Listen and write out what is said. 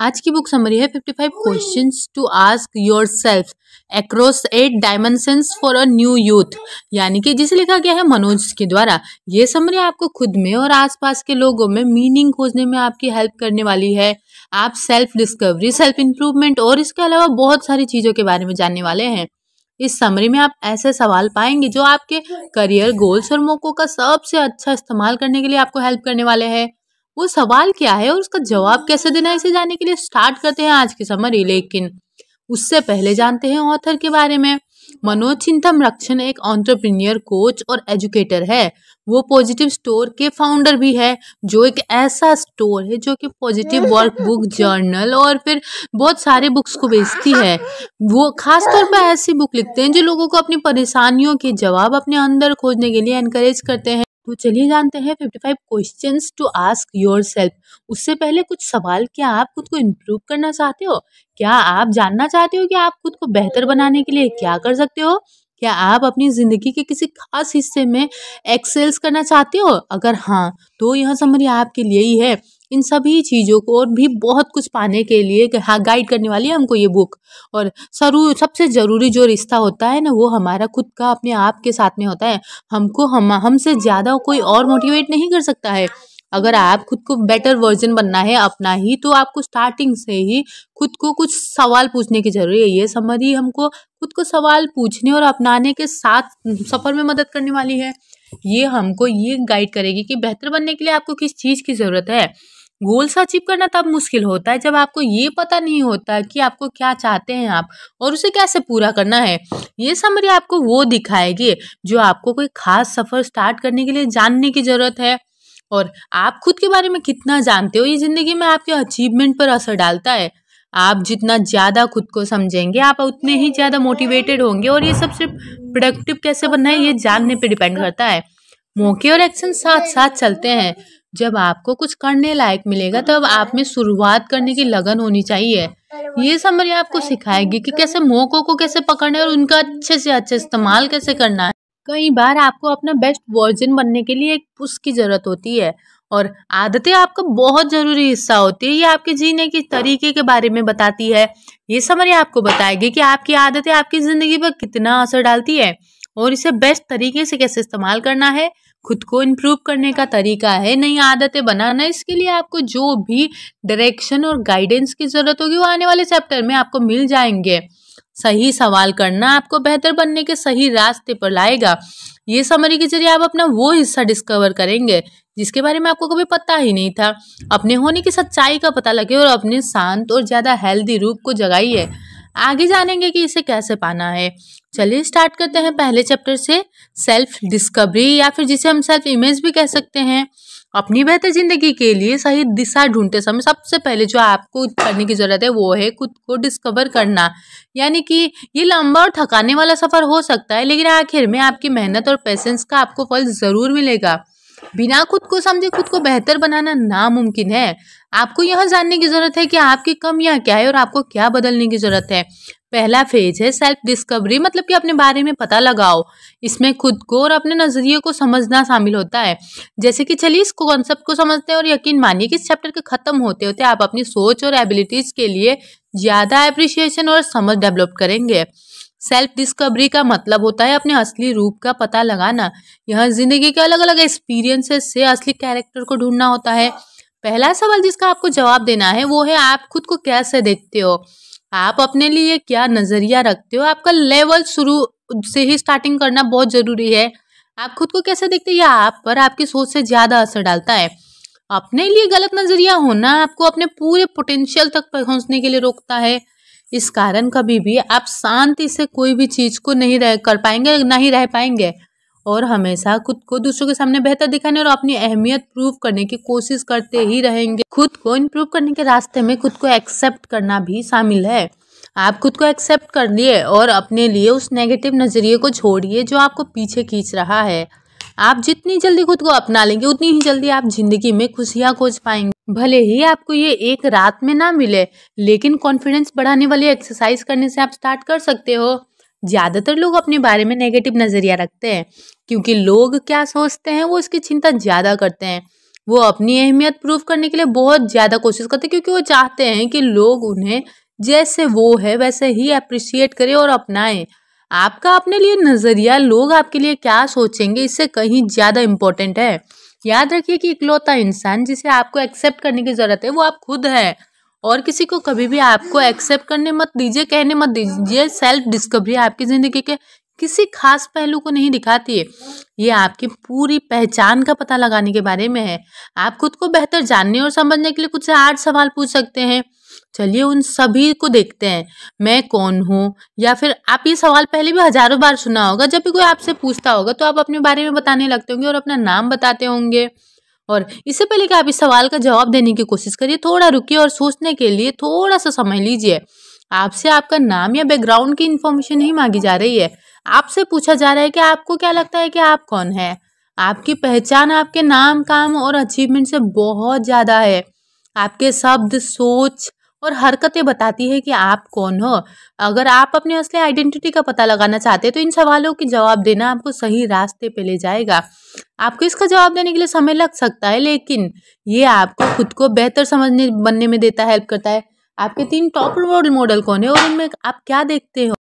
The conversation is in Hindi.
आज की बुक समरी है 55 questions to ask yourself across eight dimensions for a new youth यानी कि जिसे लिखा गया है मनोज के द्वारा ये समरी आपको खुद में और आसपास के लोगों में मीनिंग खोजने में आपकी हेल्प करने वाली है आप सेल्फ डिस्कवरी सेल्फ इंप्रूवमेंट और इसके अलावा बहुत सारी चीज़ों के बारे में जानने वाले हैं इस समरी में आप ऐसे सवाल पाएंगे जो आपके करियर गोल्स और मौकों का सबसे अच्छा इस्तेमाल करने के लिए आपको हेल्प करने वाले हैं वो सवाल क्या है और उसका जवाब कैसे देना है इसे जानने के लिए स्टार्ट करते हैं आज की समरी लेकिन उससे पहले जानते हैं ऑथर के बारे में मनोज चिंतम रक्षण एक ऑन्टरप्रीनियर कोच और एजुकेटर है वो पॉजिटिव स्टोर के फाउंडर भी है जो एक ऐसा स्टोर है जो कि पॉजिटिव वर्क बुक जर्नल और फिर बहुत सारे बुक्स को बेचती है वो खास तौर पर ऐसी बुक लिखते हैं जो लोगों को अपनी परेशानियों के जवाब अपने अंदर खोजने के लिए इनक्रेज करते हैं तो चलिए जानते हैं 55 क्वेश्चन टू आस्क योर उससे पहले कुछ सवाल क्या आप खुद को इम्प्रूव करना चाहते हो क्या आप जानना चाहते हो कि आप खुद को बेहतर बनाने के लिए क्या कर सकते हो क्या आप अपनी ज़िंदगी के किसी खास हिस्से में एक्सेल्स करना चाहते हो अगर हाँ तो यह समरी आपके लिए ही है इन सभी चीज़ों को और भी बहुत कुछ पाने के लिए हाँ गाइड करने वाली है हमको ये बुक और सरू सबसे ज़रूरी जो रिश्ता होता है ना वो हमारा खुद का अपने आप के साथ में होता है हमको हम हमसे ज़्यादा कोई और मोटिवेट नहीं कर सकता है अगर आप खुद को बेटर वर्जन बनना है अपना ही तो आपको स्टार्टिंग से ही खुद को कुछ सवाल पूछने की जरूरी है ये समरी हमको खुद को सवाल पूछने और अपनाने के साथ सफ़र में मदद करने वाली है ये हमको ये गाइड करेगी कि बेहतर बनने के लिए आपको किस चीज़ की ज़रूरत है गोल्स अचीव करना तब मुश्किल होता है जब आपको ये पता नहीं होता कि आपको क्या चाहते हैं आप और उसे कैसे पूरा करना है ये समरी आपको वो दिखाएगी जो आपको कोई खास सफ़र स्टार्ट करने के लिए जानने की ज़रूरत है और आप खुद के बारे में कितना जानते हो ये ज़िंदगी में आपके अचीवमेंट पर असर डालता है आप जितना ज़्यादा खुद को समझेंगे आप उतने ही ज़्यादा मोटिवेटेड होंगे और ये सब सिर्फ प्रोडक्टिव कैसे बनना है ये जानने पे डिपेंड करता है मौके और एक्शन साथ साथ चलते हैं जब आपको कुछ करने लायक मिलेगा तब आप में शुरुआत करने की लगन होनी चाहिए ये समरी आपको सिखाएगी कि कैसे मौक़ों को कैसे पकड़ना है और उनका अच्छे से अच्छे इस्तेमाल कैसे करना है कई बार आपको अपना बेस्ट वर्जन बनने के लिए एक पुश की ज़रूरत होती है और आदतें आपका बहुत ज़रूरी हिस्सा होती है ये आपके जीने के तरीके के बारे में बताती है ये समरी आपको बताएगी कि आपकी आदतें आपकी ज़िंदगी पर कितना असर डालती है और इसे बेस्ट तरीके से कैसे इस्तेमाल करना है खुद को इम्प्रूव करने का तरीका है नई आदतें बनाना इसके लिए आपको जो भी डायरेक्शन और गाइडेंस की ज़रूरत होगी वो आने वाले चैप्टर में आपको मिल जाएंगे सही सवाल करना आपको बेहतर बनने के सही रास्ते पर लाएगा ये समरी के जरिए आप अपना वो हिस्सा डिस्कवर करेंगे जिसके बारे में आपको कभी पता ही नहीं था अपने होने की सच्चाई का पता लगे और अपने शांत और ज़्यादा हेल्दी रूप को जगाइए आगे जानेंगे कि इसे कैसे पाना है चलिए स्टार्ट करते हैं पहले चैप्टर से सेल्फ डिस्कवरी या फिर जिसे हम सेल्फ इमेज भी कह सकते हैं अपनी बेहतर ज़िंदगी के लिए सही दिशा ढूंढते समय सबसे पहले जो आपको करने की ज़रूरत है वो है खुद को डिस्कवर करना यानी कि ये लंबा और थकाने वाला सफ़र हो सकता है लेकिन आखिर में आपकी मेहनत और पेशेंस का आपको फल ज़रूर मिलेगा बिना खुद को समझे खुद को बेहतर बनाना नामुमकिन है आपको यह जानने की ज़रूरत है कि आपकी कमियाँ क्या है और आपको क्या बदलने की ज़रूरत है पहला फेज है सेल्फ डिस्कवरी मतलब कि अपने बारे में पता लगाओ इसमें खुद को और अपने नज़रिए को समझना शामिल होता है जैसे कि चलिए इस कॉन्सेप्ट को समझते हैं और यकीन मानिए कि इस चैप्टर के ख़त्म होते होते आप अपनी सोच और एबिलिटीज़ के लिए ज़्यादा एप्रिशिएशन और समझ डेवलप करेंगे सेल्फ डिस्कवरी का मतलब होता है अपने असली रूप का पता लगाना यह ज़िंदगी के अलग अलग एक्सपीरियंसेस से असली कैरेक्टर को ढूंढना होता है पहला सवाल जिसका आपको जवाब देना है वो है आप खुद को कैसे देखते हो आप अपने लिए क्या नज़रिया रखते हो आपका लेवल शुरू से ही स्टार्टिंग करना बहुत ज़रूरी है आप खुद को कैसे देखते हैं आप पर आपकी सोच से ज़्यादा असर डालता है अपने लिए गलत नज़रिया होना आपको अपने पूरे पोटेंशियल तक पहुंचने के लिए रोकता है इस कारण कभी भी आप शांति से कोई भी चीज़ को नहीं रह कर पाएंगे ना ही रह पाएंगे और हमेशा खुद को दूसरों के सामने बेहतर दिखाने और अपनी अहमियत प्रूव करने की कोशिश करते ही रहेंगे खुद को इम्प्रूव करने के रास्ते में खुद को एक्सेप्ट करना भी शामिल है आप खुद को एक्सेप्ट कर लिए और अपने लिए उस नेगेटिव नज़रिए को छोड़िए जो आपको पीछे खींच रहा है आप जितनी जल्दी खुद को अपना लेंगे उतनी ही जल्दी आप जिंदगी में खुशियाँ खोज पाएंगे भले ही आपको ये एक रात में ना मिले लेकिन कॉन्फिडेंस बढ़ाने वाली एक्सरसाइज करने से आप स्टार्ट कर सकते हो ज़्यादातर लोग अपने बारे में नेगेटिव नज़रिया रखते हैं क्योंकि लोग क्या सोचते हैं वो उसकी चिंता ज़्यादा करते हैं वो अपनी अहमियत प्रूव करने के लिए बहुत ज़्यादा कोशिश करते हैं क्योंकि वो चाहते हैं कि लोग उन्हें जैसे वो है वैसे ही अप्रिशिएट करें और अपनाएं आपका अपने लिए नज़रिया लोग आपके लिए क्या सोचेंगे इससे कहीं ज़्यादा इम्पोर्टेंट है याद रखिए कि इकलौता इंसान जिसे आपको एक्सेप्ट करने की ज़रूरत है वो आप खुद हैं और किसी को कभी भी आपको एक्सेप्ट करने मत दीजिए कहने मत दीजिए सेल्फ डिस्कवरी आपकी ज़िंदगी के किसी खास पहलू को नहीं दिखाती है ये आपकी पूरी पहचान का पता लगाने के बारे में है आप खुद को बेहतर जानने और समझने के लिए कुछ आठ सवाल पूछ सकते हैं चलिए उन सभी को देखते हैं मैं कौन हूँ या फिर आप ये सवाल पहले भी हजारों बार सुना होगा जब भी कोई आपसे पूछता होगा तो आप अपने बारे में बताने लगते होंगे और अपना नाम बताते होंगे और इससे पहले कि आप इस सवाल का जवाब देने की कोशिश करिए थोड़ा रुकिए और सोचने के लिए थोड़ा सा समय लीजिए आपसे आपका नाम या बैकग्राउंड की इन्फॉर्मेशन ही मांगी जा रही है आपसे पूछा जा रहा है कि आपको क्या लगता है कि आप कौन है आपकी पहचान आपके नाम काम और अचीवमेंट से बहुत ज़्यादा है आपके शब्द सोच और हरकतें बताती है कि आप कौन हो अगर आप अपने असली आइडेंटिटी का पता लगाना चाहते हैं तो इन सवालों के जवाब देना आपको सही रास्ते पे ले जाएगा आपको इसका जवाब देने के लिए समय लग सकता है लेकिन ये आपको खुद को बेहतर समझने बनने में देता हेल्प करता है आपके तीन टॉप रोल मॉडल कौन है और उनमें आप क्या देखते हो